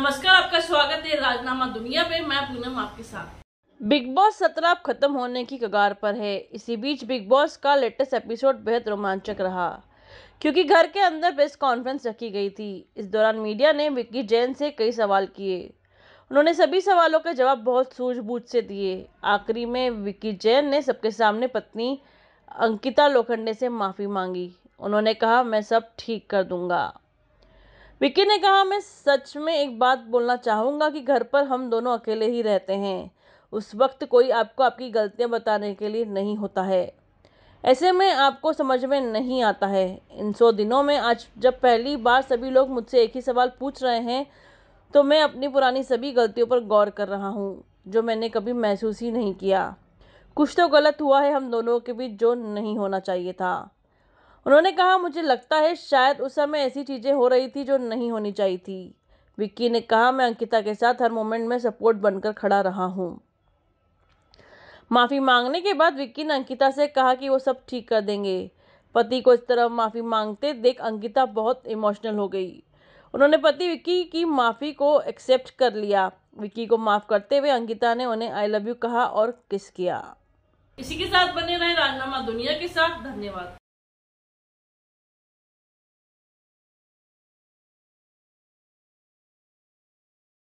नमस्कार आपका स्वागत है राजनामा दुनिया में मैं पूनम आपके साथ बिग बॉस सत्रह अब खत्म होने की कगार पर है इसी बीच बिग बॉस का लेटेस्ट एपिसोड बेहद रोमांचक रहा क्योंकि घर के अंदर प्रेस कॉन्फ्रेंस रखी गई थी इस दौरान मीडिया ने विक्की जैन से कई सवाल किए उन्होंने सभी सवालों के जवाब बहुत सूझबूझ से दिए आखिरी में विक्की जैन ने सबके सामने पत्नी अंकिता लोखंडे से माफ़ी मांगी उन्होंने कहा मैं सब ठीक कर दूंगा विक्की ने कहा मैं सच में एक बात बोलना चाहूँगा कि घर पर हम दोनों अकेले ही रहते हैं उस वक्त कोई आपको आपकी गलतियाँ बताने के लिए नहीं होता है ऐसे में आपको समझ में नहीं आता है इन सौ दिनों में आज जब पहली बार सभी लोग मुझसे एक ही सवाल पूछ रहे हैं तो मैं अपनी पुरानी सभी गलतियों पर गौर कर रहा हूँ जो मैंने कभी महसूस ही नहीं किया कुछ तो गलत हुआ है हम दोनों के बीच जो नहीं होना चाहिए था उन्होंने कहा मुझे लगता है शायद उस समय ऐसी चीज़ें हो रही थी जो नहीं होनी चाहिए थी विक्की ने कहा मैं अंकिता के साथ हर मोमेंट में सपोर्ट बनकर खड़ा रहा हूँ माफ़ी मांगने के बाद विक्की ने अंकिता से कहा कि वो सब ठीक कर देंगे पति को इस तरह माफ़ी मांगते देख अंकिता बहुत इमोशनल हो गई उन्होंने पति विक्की की माफ़ी को एक्सेप्ट कर लिया विक्की को माफ़ करते हुए अंकिता ने उन्हें आई लव यू कहा और किस किया इसी के साथ बने रहे राजनामा दुनिया के साथ धन्यवाद